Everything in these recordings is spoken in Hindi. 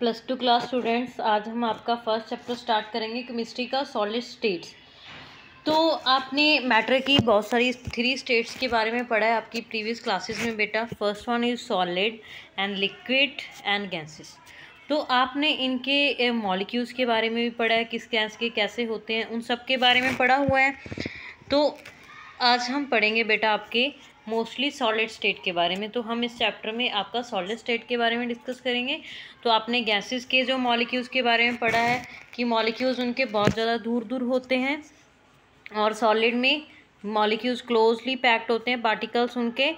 प्लस टू क्लास स्टूडेंट्स आज हम आपका फर्स्ट चैप्टर स्टार्ट करेंगे केमिस्ट्री का सॉलिड स्टेट्स तो आपने मैटर की बहुत सारी थ्री स्टेट्स के बारे में पढ़ा है आपकी प्रीवियस क्लासेस में बेटा first one is solid and liquid and gases तो आपने इनके मॉलिक्यूल्स के बारे में भी पढ़ा है किस गैस के कैसे होते हैं उन सब के बारे में पढ़ा हुआ है तो आज हम पढ़ेंगे बेटा आपके मोस्टली सॉलिड स्टेट के बारे में तो हम इस चैप्टर में आपका सॉलिड स्टेट के बारे में डिस्कस करेंगे तो आपने गैसेस के जो मॉलिक्यूल्स के बारे में पढ़ा है कि मॉलिक्यूल्स उनके बहुत ज़्यादा दूर दूर होते हैं और सॉलिड में मॉलिक्यूल्स क्लोजली पैक्ड होते हैं पार्टिकल्स उनके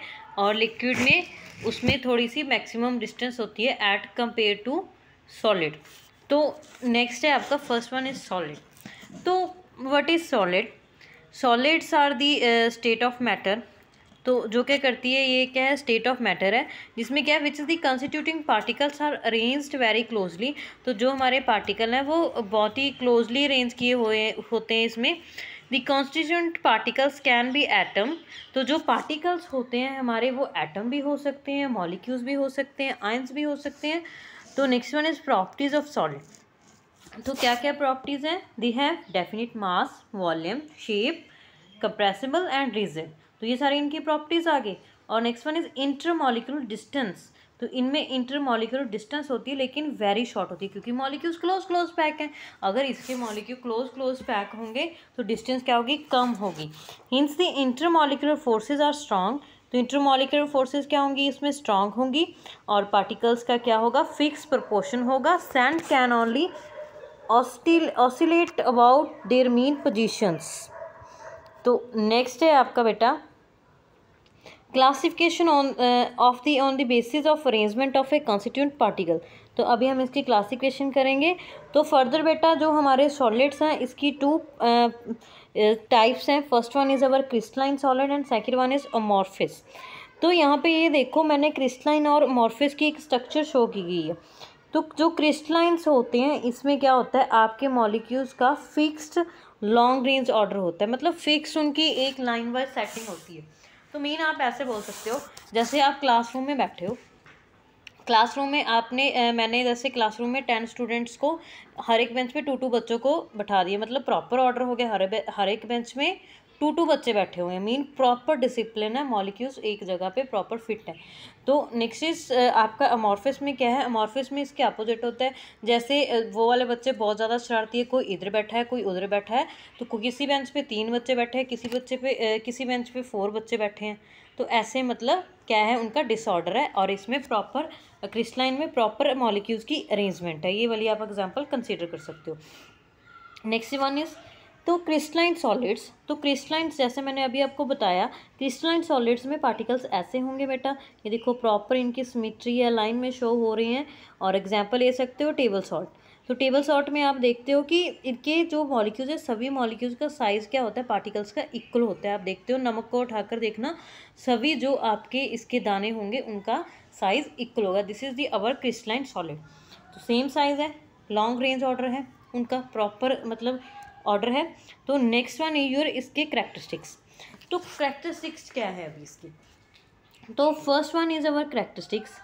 और लिक्विड में उसमें थोड़ी सी मैक्सिमम डिस्टेंस होती है एट कंपेयर टू सॉलिड तो नेक्स्ट है आपका फर्स्ट वन इज़ सॉलिड तो what is solid solids are the state of matter तो जो क्या करती है ये क्या है स्टेट ऑफ मैटर है जिसमें क्या है which is the constituting particles are arranged very closely तो जो हमारे पार्टिकल हैं वो बहुत ही क्लोजली अरेंज किए हुए होते हैं इसमें the constituent particles can be atom तो जो पार्टिकल्स होते हैं हमारे वो एटम भी हो सकते हैं मॉलिक्यूल्स भी हो सकते हैं आयंस भी हो सकते हैं तो next one is properties of solid तो क्या क्या प्रॉपर्टीज़ हैं they have definite mass volume shape compressible and reason तो ये सारे इनकी प्रॉपर्टीज़ आ गई और next one is intermolecular distance तो इनमें इंटरमोलिकुलर डिस्टेंस होती है लेकिन वेरी शॉर्ट होती है क्योंकि मॉलिक्यूल्स क्लोज क्लोज पैक हैं अगर इसके मॉलिक्यूल क्लोज क्लोज पैक होंगे तो डिस्टेंस क्या होगी कम होगी hence the intermolecular forces are strong तो इंटरमोलिकुलर फोर्सेज क्या होंगी इसमें स्ट्रांग होंगी और पार्टिकल्स का क्या होगा फिक्स प्रपोर्शन होगा सैंड can only oscillate about their mean positions तो नेक्स्ट है आपका बेटा classification on of the on the basis of arrangement of a constituent particle तो अभी हम इसकी क्लासिफिकेशन करेंगे तो फर्दर बेटा जो हमारे सॉलिड्स हैं इसकी टू टाइप्स हैं first one is our crystalline solid and second one is amorphous तो यहाँ पे ये देखो मैंने क्रिस्टलाइन और मॉर्फिस की एक स्ट्रक्चर शो की गई है तो जो क्रिस्टलाइंस होते हैं इसमें क्या होता है आपके मॉलिक्यूल्स का फिक्स्ड लॉन्ग रेंज ऑर्डर होता है मतलब फिक्स उनकी एक लाइन वाइज सेटिंग होती है तो मीन आप ऐसे बोल सकते हो जैसे आप क्लासरूम में बैठे हो क्लासरूम में आपने आ, मैंने जैसे क्लासरूम में टेन स्टूडेंट्स को हर एक बेंच पे टू टू बच्चों को बैठा दिया मतलब प्रॉपर ऑर्डर हो गया हर हर एक बेंच में टू टू बच्चे बैठे हुए हैं मीन प्रॉपर डिसिप्लिन है मॉलिक्यूल्स एक जगह पे प्रॉपर फिट है तो नेक्स्ट इज आपका अमॉर्फिस में क्या है अमॉर्फिस में इसके अपोजिट होता है जैसे वो वाले बच्चे बहुत ज़्यादा शरारती है कोई इधर बैठा है कोई उधर बैठा है तो किसी बेंच पे तीन बच्चे बैठे हैं किसी बच्चे पे किसी बेंच पे फोर बच्चे बैठे हैं तो ऐसे मतलब क्या है उनका डिसऑर्डर है और इसमें प्रॉपर क्रिस्टलाइन में प्रॉपर मॉलिक्यूल्स की अरेंजमेंट है ये वाली आप एग्जाम्पल कंसिडर कर सकते हो नेक्स्ट वन इज़ तो क्रिस्टलाइन सॉलिड्स तो क्रिस्टलाइंस जैसे मैंने अभी आपको बताया क्रिस्टलाइन सॉलिड्स में पार्टिकल्स ऐसे होंगे बेटा ये देखो प्रॉपर इनकी सिमिट्री या लाइन में शो हो रहे हैं और एग्जाम्पल ले सकते हो टेबल सॉल्ट तो टेबल सॉल्ट में आप देखते हो कि इनके जो मॉलिक्यूल्स है सभी मॉलिक्यूल्स का साइज़ क्या होता है पार्टिकल्स का इक्वल होता है आप देखते हो नमक को उठाकर देखना सभी जो आपके इसके दाने होंगे उनका साइज़ इक्वल होगा this is the our crystalline solid तो सेम साइज़ है लॉन्ग रेंज ऑर्डर है उनका प्रॉपर मतलब ऑर्डर है तो नेक्स्ट वन योर इसके करेक्टरिस्टिक्स तो करेक्टरिस्टिक्स क्या है अभी इसकी तो first one is our characteristics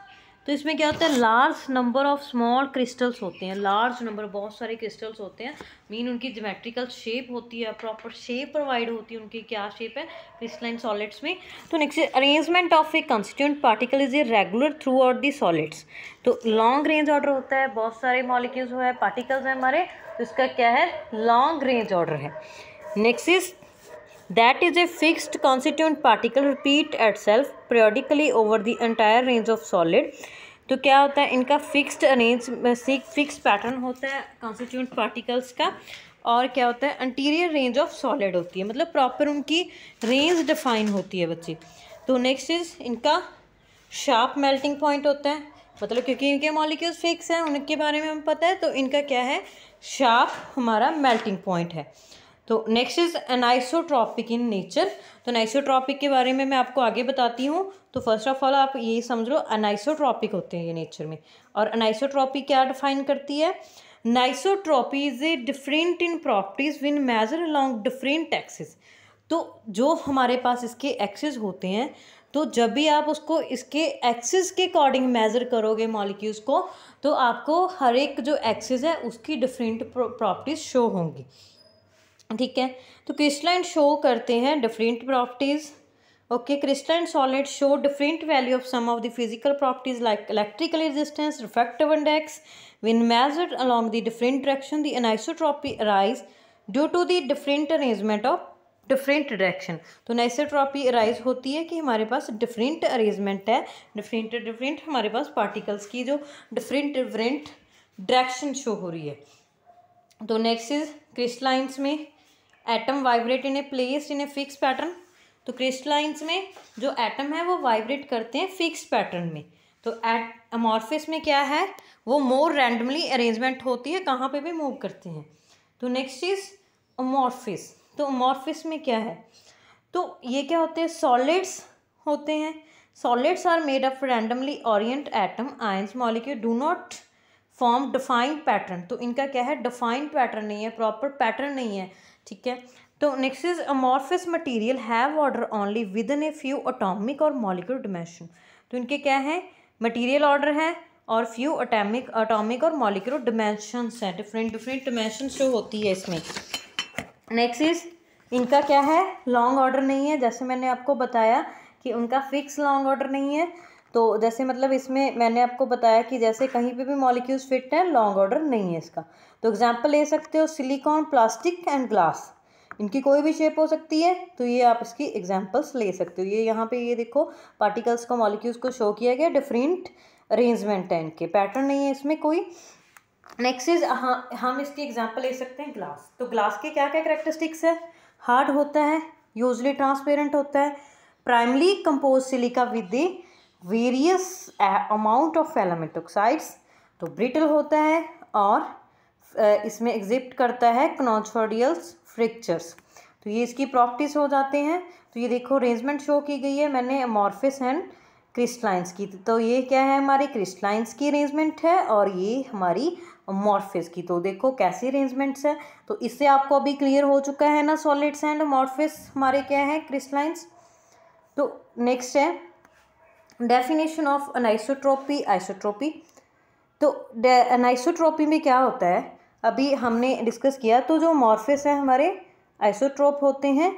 तो इसमें क्या होता है large number of small crystals होते हैं लार्ज नंबर बहुत सारे क्रिस्टल्स होते हैं मीन उनकी जोमेट्रिकल शेप होती है प्रॉपर शेप प्रोवाइड होती है उनकी क्या शेप है क्रिस्टलाइन सॉलिड्स में तो next arrangement of a constituent particle is a regular throughout the solids तो लॉन्ग रेंज ऑर्डर होता है बहुत सारे मॉलिक्यूल्स हो पार्टिकल्स हैं हमारे तो इसका क्या है लॉन्ग रेंज ऑर्डर है next is that is a fixed constituent particle repeat itself periodically over the entire range of solid तो क्या होता है इनका फिक्स्ड अरेंज फिक्स पैटर्न होता है कॉन्स्टिट्यूंट पार्टिकल्स का और क्या होता है इंटीरियर रेंज ऑफ सॉलिड होती है मतलब प्रॉपर उनकी रेंज डिफाइन होती है बच्चे तो नेक्स्ट इज इनका शार्प मेल्टिंग पॉइंट होता है मतलब क्योंकि इनके मॉलिक्यूल्स फिक्स हैं उनके बारे में हमें पता है तो इनका क्या है शार्प हमारा मेल्टिंग पॉइंट है तो next is anisotropic in nature तो नाइसोट्रॉपिक के बारे में मैं आपको आगे बताती हूँ तो फर्स्ट ऑफ ऑल आप ये समझ लो अनाइसोट्रॉपिक होते हैं ये नेचर में और अनाइसोट्रॉपिक क्या डिफाइन करती है anisotropy is a different in properties when measured along different axes तो जो हमारे पास इसके एक्सेस होते हैं तो जब भी आप उसको इसके एक्सेस के अकॉर्डिंग मेज़र करोगे मॉलिक्यूल्स को तो आपको हर एक जो एक्सेस है उसकी डिफरेंट प्रॉपर्टीज़ शो होंगी ठीक है तो क्रिस्टलाइन शो करते हैं different properties okay crystalline solid show different value of some of the physical properties like electrical resistance refractive index when measured along the different direction the anisotropy arise due to the different arrangement of different direction तो नाइसोट्रॉपी अराइज होती है कि हमारे पास डिफरेंट अरेंजमेंट है डिफरेंट डिफरेंट हमारे पास पार्टिकल्स की जो डिफरेंट डिफरेंट डायरेक्शन शो हो रही है तो नेक्स्ट इज क्रिस्टलाइंस में atom vibrate in a place in a fix pattern तो क्रिस्टलाइंस में जो एटम है वो वाइब्रेट करते हैं फिक्स पैटर्न में तो एट अमॉर्फिस में क्या है वो मोर रैंडमली अरेंजमेंट होती है कहाँ पे भी मूव करते हैं तो नेक्स्ट चीज़ अमॉर्फिस तो अमॉर्फिस में क्या है तो ये क्या होते हैं सॉलिड्स होते हैं solids are made up randomly orient atom ions molecule do not form defined pattern तो इनका क्या है डिफाइंड पैटर्न नहीं है प्रॉपर पैटर्न नहीं है ठीक है तो next is amorphous material have order only within a few atomic और मॉलिकुलर डिमेंशन तो इनके क्या है मटीरियल ऑर्डर है और फ्यू अटोमिक अटोमिक और मॉलिकुलर डिमेंशंस हैं डिफरेंट डिफरेंट डिमेंशन जो होती है इसमें नेक्स्ट इज इनका क्या है लॉन्ग ऑर्डर नहीं है जैसे मैंने आपको बताया कि उनका फिक्स लॉन्ग ऑर्डर नहीं है तो जैसे मतलब इसमें मैंने आपको बताया कि जैसे कहीं पे भी मॉलिक्यूल्स फिट हैं लॉन्ग ऑर्डर नहीं है इसका तो एग्जांपल ले सकते हो सिलिकॉन प्लास्टिक एंड ग्लास इनकी कोई भी शेप हो सकती है तो ये आप इसकी एग्जाम्पल्स ले सकते हो ये यहाँ पे ये देखो पार्टिकल्स को मॉलिक्यूल्स को शो किया गया डिफरेंट अरेंजमेंट है इनके पैटर्न नहीं है इसमें कोई नेक्स्ट इज हाँ हम इसकी एग्जाम्पल ले सकते हैं ग्लास तो ग्लास के क्या क्या करेक्टरिस्टिक्स है हार्ड होता है यूजली ट्रांसपेरेंट होता है primarily compose silica with the various amount of फेलामेटोक्साइड्स तो ब्रिटल होता है और uh, इसमें एग्जिप्ट करता है क्नॉचोडियल्स फ्रिक्चर्स तो ये इसकी प्रॉपर्टीज हो जाते हैं तो ये देखो अरेंजमेंट शो की गई है मैंने मॉर्फिस एंड क्रिस्टलाइंस की तो ये क्या है हमारी क्रिस्टलाइंस की अरेंजमेंट है और ये हमारी मॉर्फिस की तो देखो कैसी अरेंजमेंट्स है तो इससे आपको अभी क्लियर हो चुका है ना सॉलिड्स एंड मॉर्फिस हमारे क्या तो है क्रिस्टलाइंस तो नेक्स्ट है डेफिनेशन ऑफ अनाइसोट्रोपी आइसोट्रोपी तो अनाइसोट्रोपी में क्या होता है अभी हमने डिस्कस किया तो जो मॉर्फिस हैं हमारे आइसोट्रोप होते हैं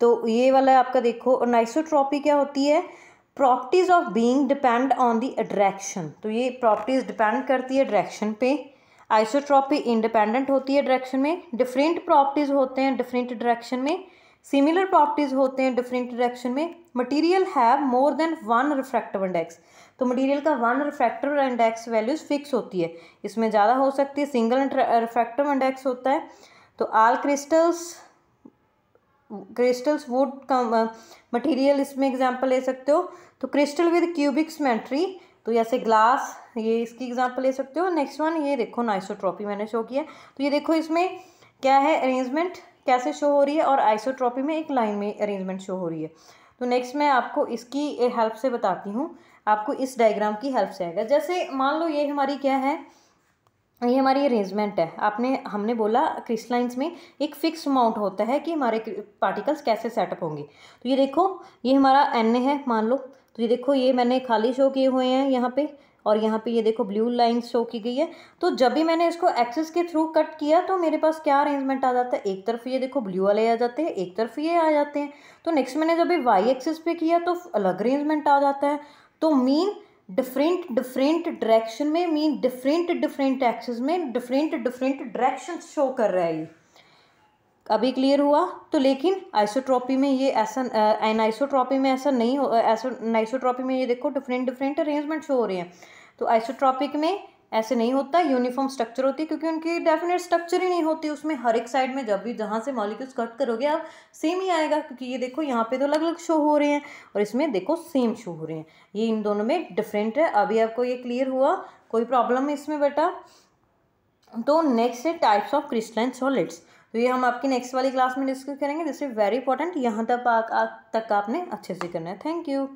तो ये वाला आपका देखो अनाइसोट्रोपी क्या होती है properties of being depend on the attraction तो ये प्रॉपर्टीज़ डिपेंड करती है डायरेक्शन पे आइसोट्रॉपी इंडिपेंडेंट होती है डायरेक्शन में डिफरेंट प्रॉपर्टीज़ होते हैं डिफरेंट डायरेक्शन में सिमिलर प्रॉपर्टीज़ होते हैं डिफरेंट डायरेक्शन में material have more than one refractive index तो मटीरियल का one refractive index values fix होती है इसमें ज़्यादा हो सकती है सिंगल रिफ्रैक्टिव इंडेक्स होता है तो आल क्रिस्टल्स क्रिस्टल्स वुड का मटीरियल इसमें एग्जाम्पल ले सकते हो तो क्रिस्टल विद क्यूबिक सीमेंट्री तो जैसे ग्लास ये इसकी एग्जाम्पल ले सकते हो नेक्स्ट वन ये देखो नाइसोट्रॉपी मैंने शो किया तो ये देखो इसमें क्या है अरेंजमेंट कैसे शो हो रही है और आइसोट्रॉपी में एक लाइन में अरेंजमेंट शो हो रही है तो नेक्स्ट मैं आपको इसकी हेल्प से बताती हूँ आपको इस डायग्राम की हेल्प से आएगा जैसे मान लो ये हमारी क्या है ये हमारी अरेंजमेंट है आपने हमने बोला क्रिस्टलाइंस में एक फिक्स अमाउंट होता है कि हमारे पार्टिकल्स कैसे सेटअप होंगे तो ये देखो ये हमारा एन है मान लो तो ये देखो ये मैंने खाली शो किए हुए हैं यहाँ पे और यहाँ पे ये देखो ब्लू लाइन शो की गई है तो जब भी मैंने इसको एक्सेस के थ्रू कट किया तो मेरे पास क्या अरेंजमेंट आ जाता है एक तरफ ये देखो ब्लू वाले आ जाते हैं एक तरफ ये आ जाते हैं तो नेक्स्ट मैंने जब भी वाई एक्सेस पे किया तो अलग अरेंजमेंट आ जाता है तो मीन डिफरेंट डिफरेंट डायरेक्शन में मीन डिफरेंट डिफरेंट एक्सेस में डिफरेंट डिफरेंट डायरेक्शन शो कर रहा है ये अभी क्लियर हुआ तो लेकिन आइसोट्रॉपी में ये ऐसा एन आइसोट्रॉपी में ऐसा नहीं हो ऐसो आइसोट्रॉपी में ये देखो डिफरेंट डिफरेंट अरेंजमेंट शो हो रहे हैं तो आइसोट्रॉपिक में ऐसे नहीं होता यूनिफॉर्म स्ट्रक्चर होती है क्योंकि उनकी डेफिनेट स्ट्रक्चर ही नहीं होती उसमें हर एक साइड में जब भी जहाँ से मॉलिक्यूल्स कट करोगे आप सेम ही आएगा क्योंकि ये देखो यहाँ पे तो अलग अलग शो हो रहे हैं और इसमें देखो सेम शो हो रहे हैं ये इन दोनों में डिफरेंट है अभी आपको ये क्लियर हुआ कोई प्रॉब्लम है इसमें बेटा तो नेक्स्ट है टाइप्स ऑफ क्रिस्टलाइन सॉलिड्स तो ये हम आपकी नेक्स्ट वाली क्लास में डिस्कस करेंगे दिस इज़ वेरी इंपॉर्टेंट यहाँ तक आ, आ, तक आपने अच्छे से करना है थैंक यू